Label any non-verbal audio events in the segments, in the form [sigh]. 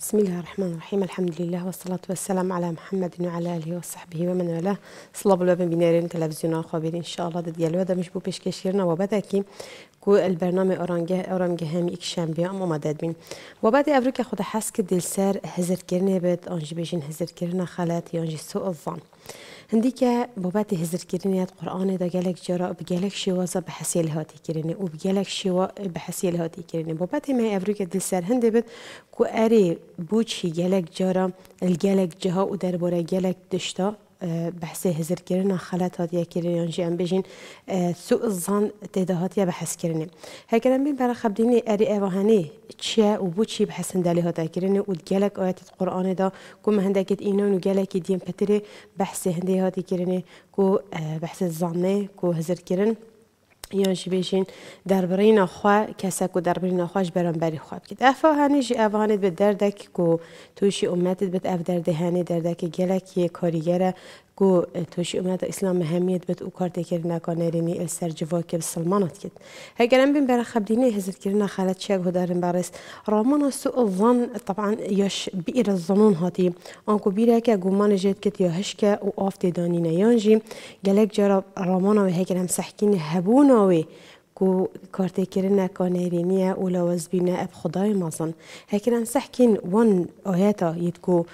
بسم الله الرحمن الرحيم الحمد لله والصلاة والسلام على محمد وعلى آله وصحبه ومن والاه صلاب بلا بنارين تلفزيون خبرين إن شاء الله ديالو هذا مش بو بيش كشيرنا كي کو البرنامه اورانگه اورامگه هم یک شنبه ام مدد بین و بعد افریقا خود حس که دل سر هزر کرنه بد آنجی بیشین هزر کرنه خلات یانجی سو الظن هندی که بابت هزر کردنیت قرآن دا گلک جرا به گلک شوازا به حسیل هاتی کردنی و به گلک شوا به حسیل هاتی کردنی بابت همه افریقا دل سر هنده بد کو اری بوچی گلک جرا الگلک جها و درباره گلک دشتا بحسه هزر کردن خلات هاتیا کردن یا جی ام بجین سوء زن تعداد هاتیا بحث کردن هکر ام بین خب دینی اری اوهانی چیه و بو چی بحث دلی هاتیا کردن و گلک آیت قرآن دا کو مهندکت اینا و گلک دیم پتره بحث هندی هاتی کردن کو بحث زنه کو هزر کردن یان جی بێژین در کەسەک نخواش برام بری خواب کرد ئەفاهانێ ژی ئەوانێت به دەردەک و تووشی عومەتت به ئەف دردک دردکی یه کاریگره کو اه، توش امید اسلام مهمیت بد او کار دکر نکنه رینی ال سر جوا که بسلمانت کد هگر ام بین برای خب دینی هزت کرنا خالد شاگ هدارن برس رامان سوء الظن طبعا یش بیر الظنون هاتی آنکو بیره که گمان جد کت یا هشکه و آف دیدانی نیانجی گلک جرا رامان و هگر ام سحکین هبونا وی كو كارتي كرنا كونيرينيا ولا وزبينا اب خدای مازن هكذا نسحكين ون اوهاتا يتكو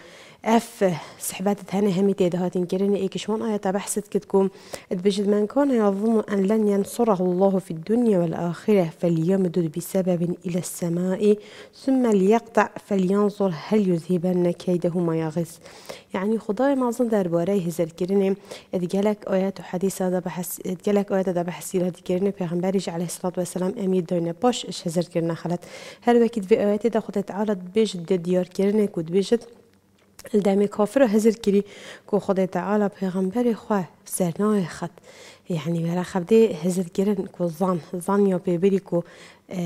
اف سحبات ثاني هميتيد هاتين كرني ايكشون آية تبحثت كتكم اتبجد من كان يظن أن لن ينصره الله في الدنيا والآخرة فليمدد بسبب إلى السماء ثم ليقطع فلينظر هل يذهبن كيده ما يغز يعني خداي ما ظن دار باري هزر كرني اتجالك آيات وحديثة هذا اتجالك آيات هذا لها هذا في بيغمبريج عليه الصلاة والسلام امي دوني بوش اش هزر كرنا خلت هل وكيد في آيات دا خدت عالت بجد ديار كرني كود بجد دمی کافر و هزر کری که خدا تعالی پیغمبر خواه سرناه خد یعنی برا خبده هزر کرن که ظن ظن یا پیبری که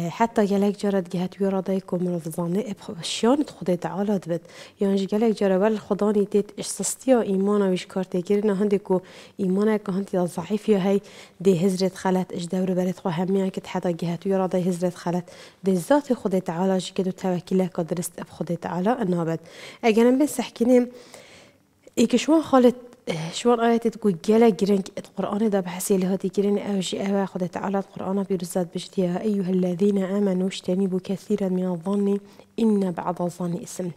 حتى جالك جرد گهت ویرا دای کو مروزانه اب شیان خدای تعالی بد یعنی گلک جارا ول خدا نی دیت احساستی و ایمان ویش کارت گیر نه هند کو ایمان که هند ضعیف هزرت خلت اش دور برت خو همیه که حتی گهت ویرا دای هزرت خلت دی ذات خدای تعالی که دو قدرست اب خدای تعالی انابد اگر من بس حکینم ایکشوان خالد شوان آيات تقول جلا جرين القرآن ده بحسي اللي هاتي جرين أو شيء أبا خد تعالى القرآن بيرزاد بشتي يا أيها الذين آمنوا اجتنبوا كثيرا من الظن إن بعض الظن اسم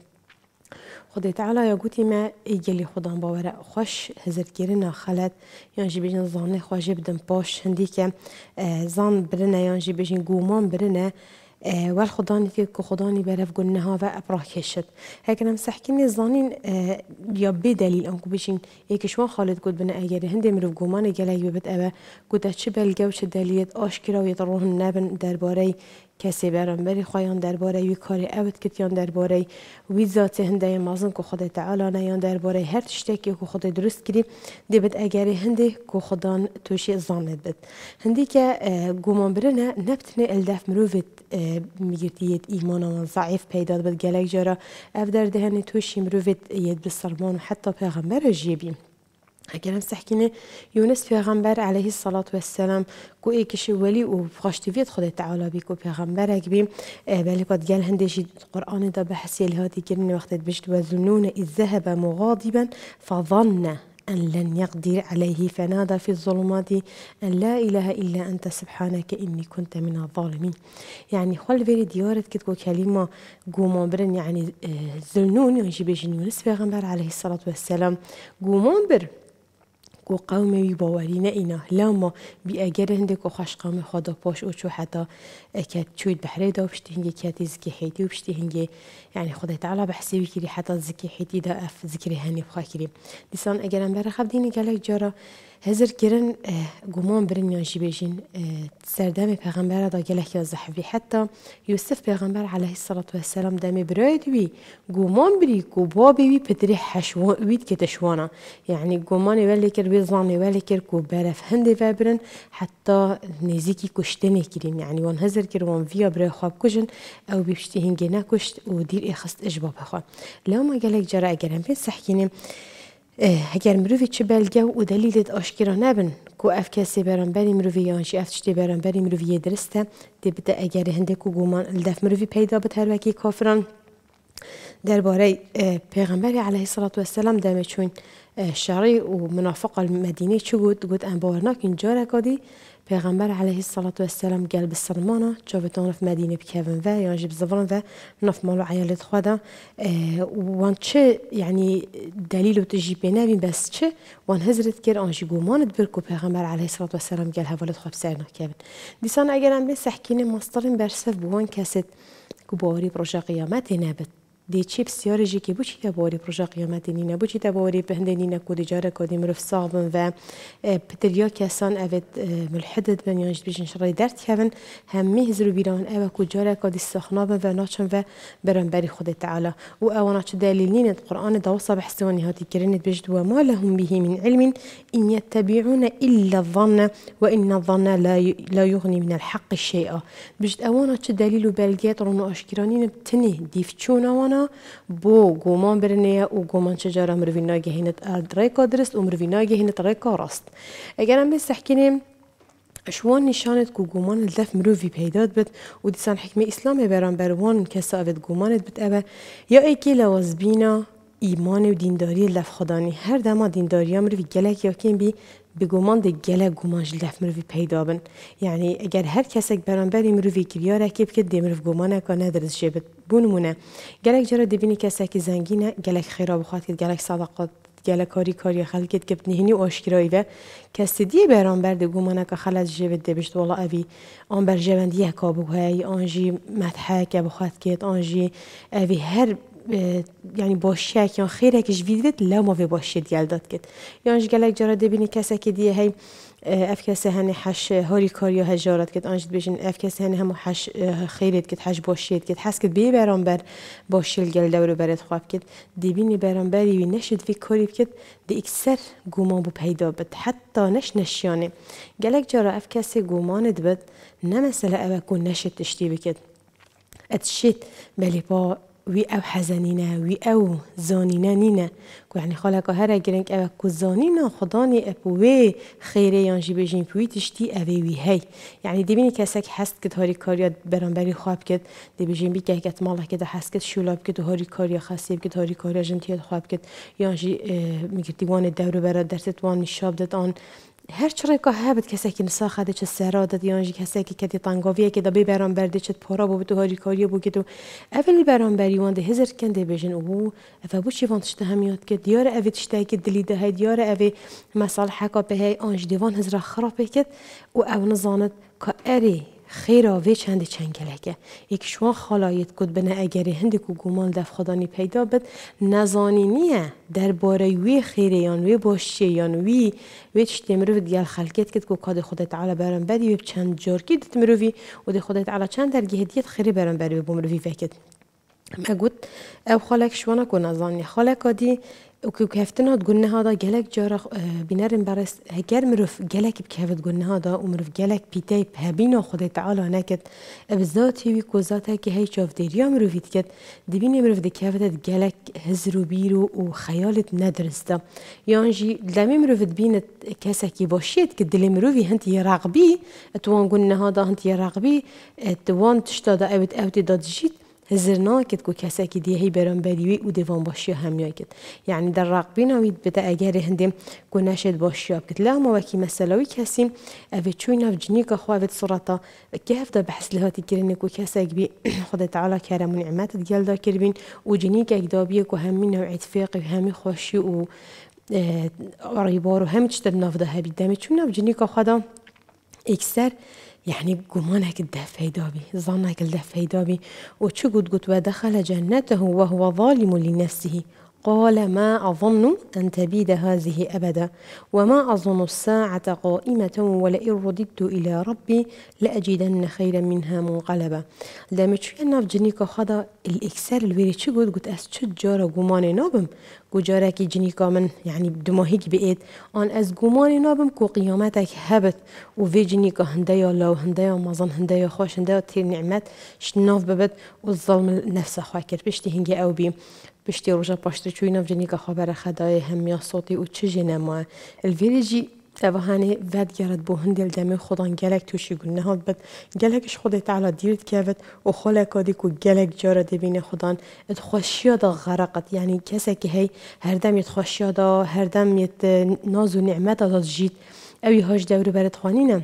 خد تعالى يا قوتي ما يجلي خدام بورا خش هزر كيرنا خلت يانجي بيجن ظن خواجب دم باش هنديك آه ظن برنا يانجي بيجن قومان برنا آه، والخضان كيكو خضاني بلف قلنا هذا أبراه كشت هيك أنا مسحكيني الظانين آه، يبي دليل أنكو بيشين إيك شوان خالد قد بنا أجري هندي مرف قومان جلاي ببت أبا قد أتشبه الجوش الدليل أشكره ويطروهن نابن درباري کەسێ بەرەمبەری خۆیان دەربارەی وی کاری ئەوت کردیان دەربارەی وی زاتێ هەندەیە مازن و خدای تعالانەیان دەربارەی هەر شتێکی و خدای دروست کردی دەبێت ئەگەری هەندێک کو خدان تووشی زانێت بێت هەندێکە اه، گومانبرنە نەبتنێ ئەلدەف مرۆڤێت اه، ایمان آن ضعیف پیدا بد گەلێک جارە ئەف در تووشی توشی یەت بسەرمان بسرمان حتی پیغمبر ژێبیم اگرم هم سحكينا يونس پیغمبر علیه الصلاة والسلام کو ایکش ولی و وید خود تعالی بی کو پیغمبر اکبی بلی اه، قد گل هندشی قرآن دا بحثی الهاتی کرن وقت بشت و زنون اذ ذهب مغاضبا فظن أن لن يقدر عليه فنادى في الظلمات أن لا إله إلا أنت سبحانك إني كنت من الظالمين يعني خل فيري ديارت كتكو كلمة قومان برن يعني زلنون اه، يجي بيجن يونس پیغمبر عليه الصلاة والسلام قومان بر و قوم باوری نه اینا لاما بی اگر هندک و خوش قوم خدا پاش او چو حتا اکت اه چوید بحره دا بشتی هنگه کت زکی حیدی بشتی هنگه یعنی خدا تعالی بحثی بکری حتا زکی حیدی دا اف ذکری هنی بخوا کری دیسان اگر هم برخب دینی گلک جارا هزر کرن اه، گمان برن یا جی بیجین اه، سردم پیغمبر دا گلک یا حتى يوسف یوسف عليه الصلاة والسلام دم براید وی گمان بری گو بابی وی پدری حشوان وید که تشوانا یعنی گمان ولی کر وی زانی ولی کر گو حتى هنده و برن يعني وان هزر كر وان فيا بري خواب كجن او بيشتهين جنا كشت ودير دیر اخست اجباب خواه لما گلک جرا اگر هم بین سحکینیم مروی چه بلگه و دلیلت آشکی را نبن دەلی لێت ئاشکرا نەبن کو ئەف کەسی بەرەمبەری مرۆڤیان بران بری مروی درسته دی بده اگر هنده که گومان الدف مروی پیدا به تروکی کافران پیغمبر علیه عليه سڵات السلام دمه چون شعری و منافق المدینه المەدینەی گود گوت گوت ئەم باوەرناکن جارەکادی پیغمبر علیه الصلاة و السلام گل به سلمانه جاوتان في مدینه بکوون و یا جب زبان و نف مالو عیالت خدا اه، وان چه یعنی دلیل و تجیب نبین بس چه وان هزرت کر آنجی گومانت برکو پیغمبر علیه الصلاة و السلام گل هولت خواب سرنا کبن دیسان اگر اگرم به سحکین مسترین برسف بوان کسید که باوری بروژا قیامت نبت دیچی بسیار که بو چی تباری پروژه قیامت دینینا بو چی تباری كو کودی جاره دي مروف صعبن و پتریا كيسان اوید ملحدد بن یانجد بیشن شرای درد کهون همی هزرو بيران اوه كو جاره كو کودی سخنابن و ناچن و برن باري خود تعالى و اوه ناچ دلیل نیند قرآن دوصا بحث و نهاتی بجد و ما لهم به من علم إن يتبعون إلا الظن وإن الظن لا لا يغني من الحق شيئا بجد اوه ناچ دلیل و بلغيات رونو اشكرانين بتنه دیفتشون اوه برنا بو گومان برنه و گومان چجارا مروینا گهینت ریکا درست و مروینا گهینت ریکا راست اگر هم بس حکینیم شوان نشانت کو گومان لف مروفی پیداد بد و دیسان حکم اسلام بران بروان کسا اوید گومانت بد اوه یا ایکی لوازبینا ایمان و دینداری لف خدانی هر دما دینداری هم روی گلک یا کن بی به گومان گله گومان جل مروی پیدا بن یعنی اگر هر کسک برانبری مروی کریاره که بکد دی مرو گومان که ندرس جبت بونمونه گلک جرا دبینی کسکی زنگینه گلک خیرا بخواد که گلک صدقات گله کاری کاری خلقت که بنهینی و آشکرایی و کسی دیه بران برده گومانه که خلط جبت دبشت والا اوی آن بر جوندیه کابو های آنجی مدحه که بخواد کت آنجی اوی هر یعنی باشه یا خیرکش ویدید لو ما فی باشید دیال داد کد یانش گلک جارا دبینی کسا که دیه هی اف هنی حش هاری کاری هجارت کد آنجد بیشن اف کسی هنی همو حش خیرید کد حش باشید کد حس کد بی برام بر باشیل گل دورو برد خواب کد دیبینی برام بری وی نشد وی کاری کد دی اکسر گمان بو پیدا بد حتی نش نشیانه گلک جارا افکس کسی گوماند بد نه کن نشد تشتی بکد بلی با وی او حزنینه وی او زانینه نینه کو یعنی که هر گرنگ او کو زانینه خدانی اپوی خیره یانجی جی بجین پوی تشتی اوه وی هی یعنی دیبینی کسک هست که هاری بران برانبری خواب کد دی بجین بی که گت که که هست که شولاب کد هاری کاریا خاصیب کد هاری کاریا جنتیت خواب کد یانجی جی میگتی وان دور برا درست وان شاب داد آن هر چرا که هبت کسی که نسا خده چه سهرا داد کسایی کسی که کدی تنگاویه که دبی برام برده چه پارا بو تو هاری کاری بو که اولی برام بری وان ده هزار کنده بیشن او افا بو چی همیاد که دیار اوی تشته که دلی های دیار اوی مسال حکا به های آنج دیوان هزار خراب کد و او نزاند که اری خیراوی چند چنگلگه یک شما خالایت گد بنه اگر هندی کو گومال دف خدانی پیدا بد نیه در باره وی یان وی باشیان وی وی چتی مروف دیال خلکت کد کو کاد خدا تعالی برن بدی وی چند جارکی دت مروفی و دی خدای تعالی چند در گهدیت خیر برن بری بمروفی فکت مگود او خالک شوانا کو نزانی خالک آدی وكو كهفتنا تقولنا هذا جلك جارا آه، بنرم برس هكار مرف جلك بكهف تقولنا هذا ومرف جلك بيتاي بهبينا خدي تعالى نكت بالذات هي كوزات هكي هاي شاف ديريا مرف يتكت دبيني مرف دكهفت جلك هزرو بيرو وخيالت ندرستا يانجي دلمي مرف تبين كاسكي باشيت كد دلي مروفي هنت يراقبي توان قلنا هذا هنت يراقبي توان تشتا دا اوت اوت دا زرنا کد کو کسا که دیهی بران بریوی او دیوان باشی هم کد یعنی در رقبین نوید بدا اگر هندیم کو نشد باشی آب کت لاما وکی مسلاوی کسیم اوید چوین او جنی که خواهد صورتا که هفته بحث لهاتی کرنه کو کسا بی خدا تعالی کرم و نعمت دیال دا کربین و جنیک که که همی نوعیت فیقی و همی خوشی و ریبار و همچ در نافده هبید دمه چون نف خدا اکثر يعني بقومون هيك في دابي ظن هيك في دابي وشو قد قلت ودخل جنته وهو ظالم لنفسه قال ما أظن أن تبيد هذه أبدا وما أظن الساعة قائمة ولئن رددت إلى ربي لأجدن خيرا منها منقلبا لما تشوي في جنيك خدا الإكسال الويري تشي قد قد أس تشجارة قمان نوبم گوجارکی جنی کامن یعنی دماهی دماهیک بید آن از گمانی نابم کو قیامتک هبت و وی جنیکا هنده یا لو هنده یا مازن هنده یا خوش هنده یا تیر نعمت شناف ببد و ظلم نفس خواه کرد بشتی هنگی او بیم بشتی روژا پاشتر چوی ناف که خبر خدای همیا صوتی و چه جنما الویلی جی و هانی ود گرد بو هندل دمی خودان گلک توشی گل نهاد بد گلکش خود تعالی دیرد که و خلکا دی که گلک جا را دبین خودان ات خوشی غرقت یعنی کسی که هی هر دم یت هر ناز و نعمت از جید اوی هاش دور برد نه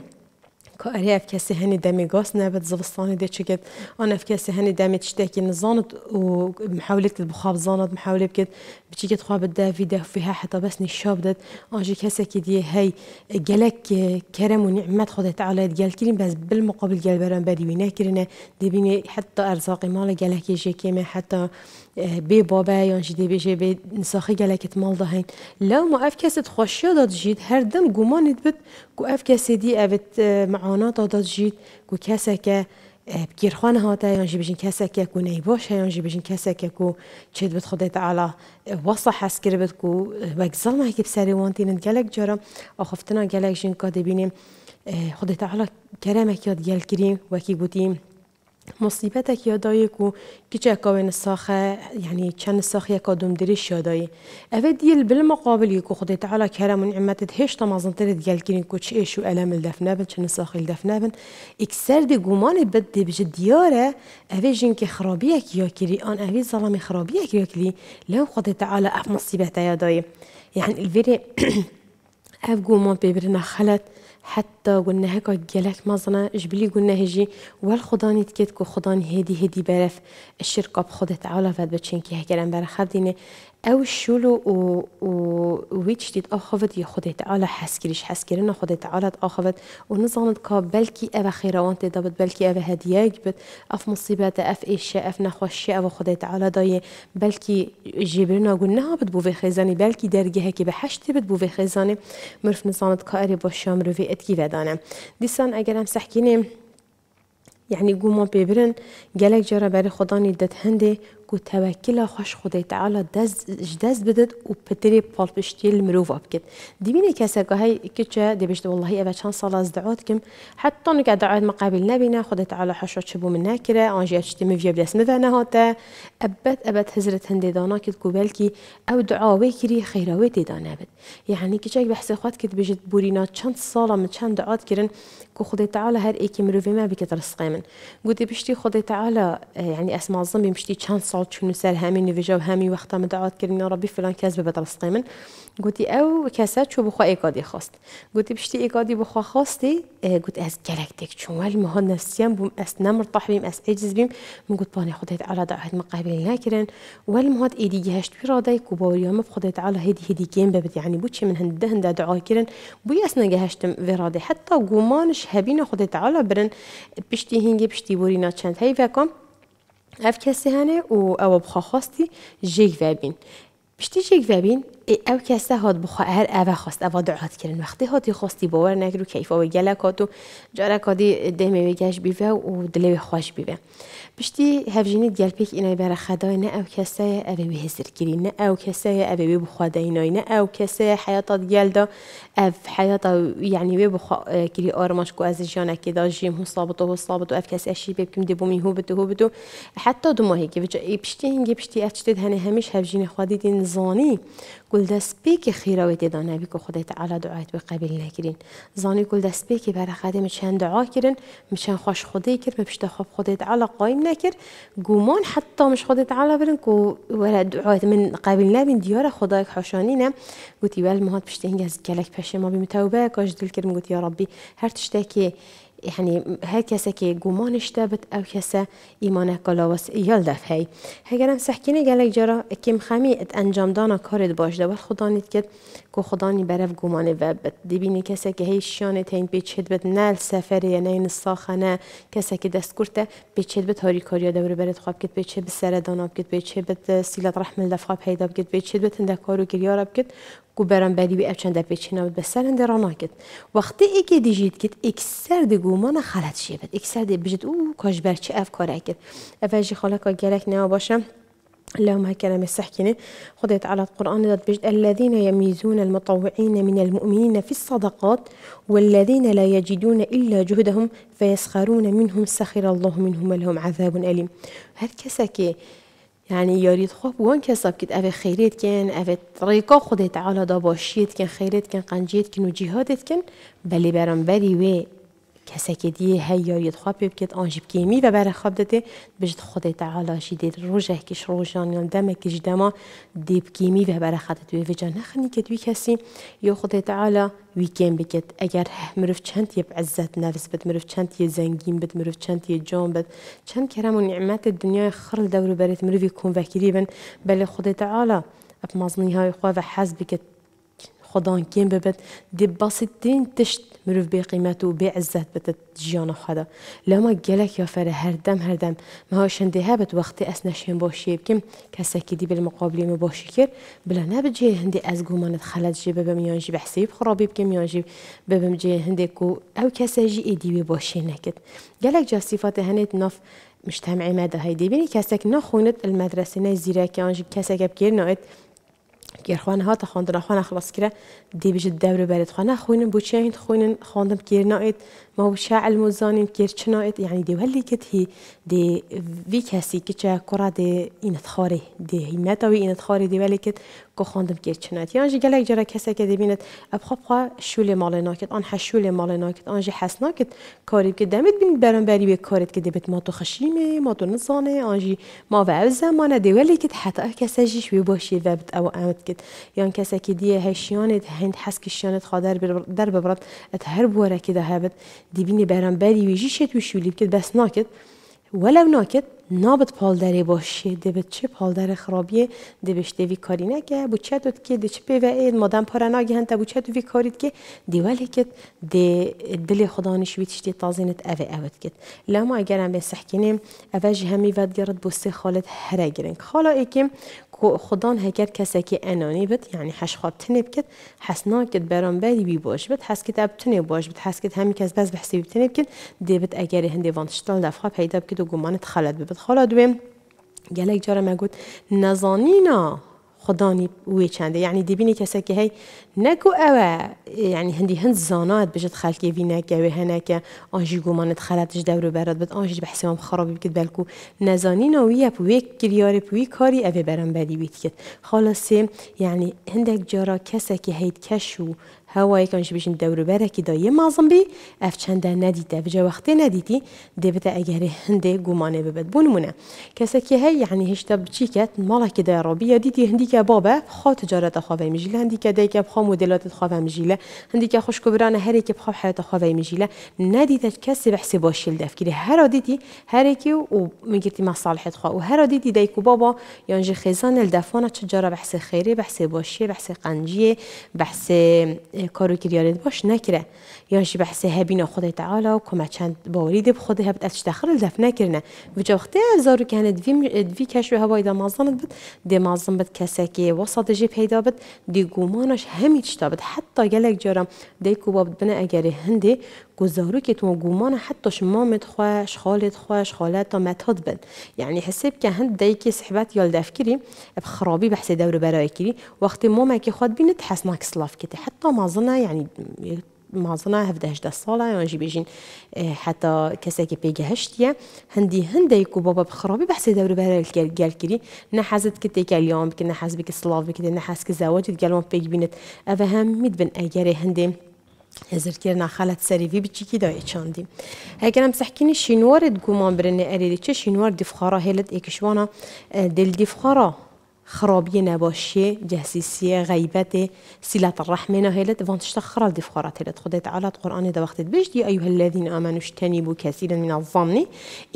که اری افکسی هنی دمی گاس نبود زبستانی ده چکت آن افکسی هنی دمی تشته که نزاند و محاوله کد بخواب زاند محاوله بکد بچیکت خواب ده في ده فيها حتى بس نشاب داد آنجی کسی که دیه هی گلک کرم و نعمت خدا تعالی جال کریم بس بالمقابل جال بران بدی و نکرنه دبینه حتی ارزاقی مال گلکی جکمه حتی آه، بی بابا یا جدی بیشه بی نساخی گلکت مال دهین لو ما اف کسی خوشی داد جید هر دم گمانید بد گو اف کسی دی افت آه، معانا داد جید کو کسی که آه، خانه هاته یا جی بیشین کسی که گو نیباش یا جی بیشین کسی که کو چید بد خدای تعالی وصح حس کرد بد کو وگ زلمه که بسری وانتینند گلک جارم آخفتنا گلک جین که دبینیم خدای تعالی کرمه که یاد گل کریم وکی گوتیم مصیبتێک یادایەک و کچێکەوێن ساخە یعنی چەند ساخیەکە دومدریش یادایی ئەوە دیل بل مقابلی و خودی تعالا کەرم و عمەتت هێشتا مازنترت گەلگیرین کوچ ئێش و ئەلەمل دەفنابن چەند ساخیل دەفنابن ئیکسەردی گومانی بد دێبژ دیارە ئەوێ ژینکە أن یاکری ئان ئەوی زەڵامی خراپیەک لو لەو خودی أف ئەف مصیبەتە داي یعنی الڤێ [clears throat] أف گومان بيبرنا خلت حتى قلنا هكا قالك مزنا جبلي قلنا هجي والخضاني تكيتكو خضاني هدي هدي بارف الشركة بخدت عولا فاد بتشينكي كي هكا بارا خديني او شلو و و ويتش ديت اخفت يخد تعالى حسكريش حسكرنا خد تعالى اخفت ونظنت كا بلكي ابا خيروان تدبت بلكي ابا هدياك بت اف مصيبات اف ايش اف نخوش ابا خد تعالى داي بلكي جبرنا قلناها بتبو في خزاني بلكي درجه هيك بحشت بتبو في خزاني مرف نظنت كاري باشام روفي اتكي ودانا ديسان اگر هم سحكيني يعني قوما ببرن جالك جرى بري خداني دت هندي وتوکل خوش خدای تعالی دست دست بدد و پتری پالپشتی مروف ابکد دیمینه کسی که که چه دیبشت والله اوه چند سال از دعات کم حتی نک دعات مقابل نبینه خدای تعالی حشا چه بو من نکره آنجی اچتی مویه بدست مفه نهاته ابت ابد دانا کد کو بلکی او دعاوی کری خیراوی دانا بد یعنی که چه بحث خود کد بجد بورینا چند سال من چند دعات کرن که خدای تعالی هر ایکی مروفی ما بکتر رسقی من گوتی بشتی خدای تعالی یعنی اسما زمین بشتی چند سال صوت شنو سر همي نفيجا وهمي وقتا ما دعوت ربي فلان كذبه بدرس قيمن قلت او كاسات شو بخوا ايكادي خواست قلت بشتي ايكادي بخوا خواستي قلت از جلكتك شو المهم نفسيا بوم اس نمرتاح بيم اس اجز بيم من قلت باني خديت على دعوت مقابل ناكرن والمهات ايدي جهشت في رادي كوبا اليوم خديت على هيدي هيدي كيم ببت يعني بوتشي من هند هند دعوة كرن بوي اسنا جهشتم في رادي حتى قومانش هبينا خديت على برن بشتي هنجي بشتي بورينا تشانت هاي فاكم هفت کسی هنه و او بخواه خواستی وبین و بین وبین او کەسە هاد بخوا هر اوه خواست دعات کرن وقتی هاتی خواستی بۆوە نەگر و کەیفەوە گەلە کات و دلو کادی بیوه گەشت هفجینی دیل پیک اینای برا خدای نه او ئینای اوه خەدای هزر ئەو نه او هێزرگیری اوه ئەو کەسەیە ئەوێوی نه او ئەو حیاتا دیل دا او حیاتا یعنی آرماش کو از جانه ئەز جیم ژیم هوسابت و هوسابت و ئەف کەس اشی پێ بکەم دەبوومی هو حتی دو ماهی که حتا ای پشتی هنگی پشتی هنه همیش هفجینی هەڤژینە خوادیدین زانی گل دست بی که خیره و دیدا نبی که خدای تعالی دعایت به قبیل نکرین زانی گل دست بی که برای خدم چند دعا کردن میشن خوش خدای کرد مبشت خواب خدای تعالی قایم نکر گمان حتی مش خدای تعالی برند کو ولد دعایت من قبیل نبین دیار خدای حشانی نه گویی ول مهات پشت از گلک پشه ما بی متوبه کاش دل کردم گویی یا ربی هر تشتکی یعنی یعنی هر کسی که گمانش دبت او کسی ایمان کلاوس یال دف هی هگرم سحکینه گلک جرا کم خمی ات انجام دانا کارت باش خدانید خدا نید کد که خدا نی برف گمانه دیبینی کسی که هی شانه تین پیچید بت نل سفره نه این ساخنه کسی که دست کرده پیچید بت هاری کاریا دوره برد خواب کد پیچید بسر داناب کد پیچید بت سیلت رحمل دفخاب هیدا بکد پیچید بت اندکارو بکد کو بەرەمبەری و ئەچەندە پێچینەوە بەسەر هەندێ ڕۆناکرد وەختی ئێکی دیژیت کرد ئیکسەر دەگومانە خەلەت شێبێت ئیکسەر دێ بژێت و کۆژبەرچی ئەف کۆرا کرد ئەڤژی خۆلەکە گەلێک نەوە باشە. اللهم هكا هكذا مسحكني خضيت على القرآن ذات الذين يميزون المطوعين من المؤمنين في الصدقات والذين لا يجدون إلا جهدهم فيسخرون منهم سخر الله منهم ولهم عذاب أليم هذا كسكي یعنی یعنی یا ریت خوب وان كسب كت خیریت کن، كان أبي طريقة دا على کن، خیریت کن، کان کن و وجهادت کن، بلی برام بری وی کەسێکی دی هەیە یخوا پێ بکێت ئەنجی بکەمی بە بەرەخاب دەدێ بژت خۆدەی تەعاالاشی دێت ڕۆژێکیش ڕۆژانیان دەمەکیش دەما دێ بکەمی بە بەرەخاتە توێ بجان نەخنی کە دوی کەسی یۆ خودی تەعاالە ویکێن بکێت اگر مرف چند یە عزت نفس بێت مرف چند یه زەنگین بێت مرف چند یه جۆم بێت چند کەرەم و نیعممەتە دنیای خڕ دەور بەرێت مروی کۆنڤەکیری بن بەلێ خودی تەعاالە ئەپ مازنی هاوی خوا بە حەز بکەت خدان کیم ببت دی دین تشت مروف بی قیمت و بی عزت بتت جیان خدا لما گلک یا فره هر دم هر دم ما هاشن دی وقتی اس نشین باشی بکم کسی که دی بالمقابلی ما باشی کر بلا به هندی از گومانت خلط جی ببم یان جی بحسیب خرابی بکم یان جی ببم جی هندی کو او کسی جی ایدی بی باشی نکد گلک جا صفات هنیت نف مجتمعی مده دی بینی کسک نخونت المدرسه نه که آنجی کسک نایت بکیر خوان هات خواند را خوان خلاص کرد دی بچه دور برد خوان خوینن بوچه این خوینن خواندم کیر ناید ما هو شاعل الموزاني كير شنايت يعني دي ولي كت هي دي في كاسي كتشا كرة دي إن تخاري دي هي متوي إن تخاري دي ولي كت كو خاندم كير شنايت يعني جي قالك جرا كاسا كدي بينت بخا شو لي مالي ناكت أنحا شو لي مالي ناكت أنجي جي حس ناكت كاري بكت دامت بين برام باري بك كارت كدي بت ماتو خشيمي ماتو نصاني أنجي جي ما في زمانة دي ولي كت حتى آه كاسا جي شوي باشي بابت أو أمت كت يعني كاسا كدي هشيانت هند حس كشيانت خادر درب برد أتهرب ورا كده هابت دبيني بالي ويجي شيت وشو اللي بكت بس ناكت ولو ناكت نابت پالدری باشه به چه پالدر خرابیه بهش دوی کاری نگه بو چه دوت که دیچه پیوه اید مادم پارناگی هنده بو چه دوی کارید که دیوالی کت دل خدا نشویتش دی تازینت اوه اوه کت لما اگر هم به کنیم اوه جه همی ود گرد بسته خالت هره گرن خالا ایکیم خدان هگر کسی که انانی بد یعنی حش خواب تنه بکت حس ناکت برام بدی بی باش بد حس کت اب تنه باش بد حس کت همی کس بس بحسی تنه بکت دی بد اگر هنده وانتشتال دفخواب پیدا بکت و گمانت خالت ببد دویم دوێم گەلێک ما مەگوت نزانینا خدانی وی چنده یعنی دیبینی که هی نکو اوه یعنی هندی هند زانات بژت خەکێوی نەکەوێ دورو براد گومانت آنجی به بت ئاژی بکد خڕۆبی بکرد بلکو نزانینا اپ وی کریارە وی کاری برام بدی ویت کرد خالا سیم یعنی هندک جارا کسی که هید کشو هواي كان شبيش ندور بارك داي ما زنبي اف چند ندي تا بجا وقت ندي تي دي بتا اگر هندي گوماني ببت بون منا كسا هاي يعني هش تب چيكت مالا كي يا ربي دي تي هندي كي بابا خو تجارة خواه مجيلة هندي كي داي كي بخو موديلات خواه مجيلة هندي كي خوش كبران هاري كي بخو حياة خواه مجيلة ندي تا كسي بحسي باشيل داف هرا دي تي هاري كي و مجرتي ما صالحي تخواه و دي تي داي بابا يانجي خيزان الدفونة تجارة بحسي خيري بحسي باشي بحسي قنجي بحسي اه، کارو که یادت باش نکره یا جی بحث هبین خدای تعالی و کما چند باوری دب خود هبت اش داخل دف نکرنه و جا وقتی زارو که هند دوی اه، دوی کش و هوای دمازن بد دمازن بد کسی که وسط جی پیدا بد دی گومانش همی چتا بد حتی گلک جارم دی کو باب بنا اگر هندی گزارو که تو گومان حتی شمامت خوش خالت خوش خالت تا متاد بد یعنی حسب که هند دی که صحبت یال دفکری خرابی بحث دور برای کری وقتی ما که خود بینت حسناک سلاف کتی حتی ما مازنا يعني مازنا هفده هشت ساله يعني جي بيجين اه، حتى كساكي بيجي هشت يا هندي هندي كو بابا بخرابي بحسي دوري بهر الكال كذي نحازت كتيك اليوم كنا حاز بك الصلاة بك نحاز كزواج تقالون بيج بنت افهم ميد بن أجري هندي هزر كرنا خالت سري في بتشي كده يتشاندي هيك انا مسحكيني شينوار تقومان برني اريد تشي شينوار دفخارة هيلت اكشوانا اه، دل دفخارة خرابی نباشه جهسیسی غیبت سیلت الرحمه نهلت وان تشتا خرال دی فخورات هلت خدای تعالی قرآن دا وقت بيش دي ایوه الذين آمنوا اجتنبوا كثيرا من الظن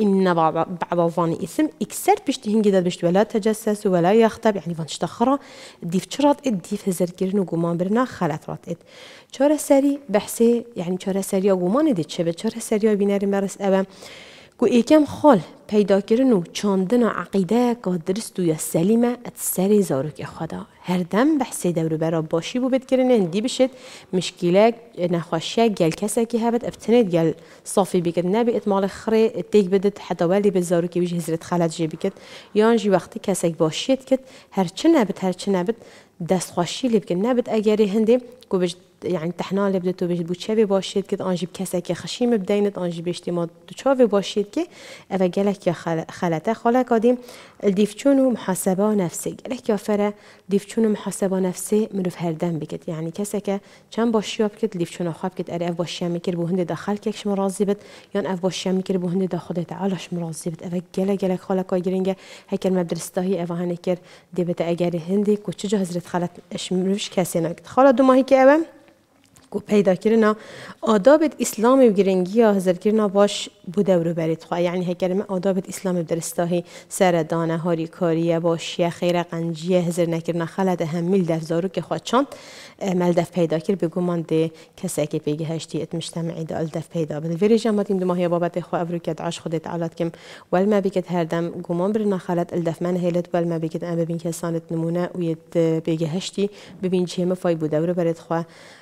إن بعض الظن اسم إكسر بيش دي هنجي بيش ولا تجسسوا ولا يخطب يعني وان تشتا خرا دي فشرات اد دي فهزر كرن وقمان برنا خالات رات اد چاره سری بحثي یعنی چاره سری یا وقمان دي تشبه چاره سری یا بينار مرس أبا کو ایکم خال پیدا کردن و چاندن و عقیده که درست و سلیمه ات سری زارک خدا هر دم بحثی دور برا باشی بو بد کرن هندی بشد مشکله گل کسی که هبت افتنید گل صافی بکد نبی ات مال خری تیک بدت حتی ولی به زاروکی بیش هزرت خالد جی بکد یان وقتی کسی باشید کد هر چه نبت هر چه نبت دست خوشی لب که نبت اگری هندی کو بجد يعني تحنا اللي بدت و بجد بوچه بی باشید که آنجیب کسی که خشیم بدینت آنجیب اجتماع دوچا بی باشید که اوه گلک یا خلطه خاله قادیم دیفچون و محاسبه نفسی گلک یا فره دیفچون و محاسبه نفسی مروف هردن بکد یعنی کسی که چند باشی بکد دیفچون خواب کد اره اف باشی میکر بو هنده داخل کش مرازی بد یان اف باشی میکر بو هنده داخل تعالش مرازی بد اوه گلک گلک خاله قای گرینگه هکر مدرستاهی اوه هنکر دیبت اگر هندی کوچه جهزرت خلط اش مروش کسی نکد خاله دو ماهی هيك اوه گو پیدا کردن آداب اسلام گرنگی یا هزار کردن باش بوده رو برید خواه یعنی هکرم آداب اسلام درستاهی سر دانه هاری کاریه یا خیر قنجیه هزار نکردن خلد هم میل دفزارو که خواه چند پیدا کرد بگو من ده کسی که پیگه هشتی ات مجتمعی پیدا بده ویری جمعاتیم دو ماهی بابت خواه ابرو کد عاش خودت علات کم ول ما بیکت هر دم گمان برنا خلد الدف من هیلت ول ما بیکت ام ببین کسانت نمونه و یت پیگه هشتی ببین چه مفای بوده رو برید خواه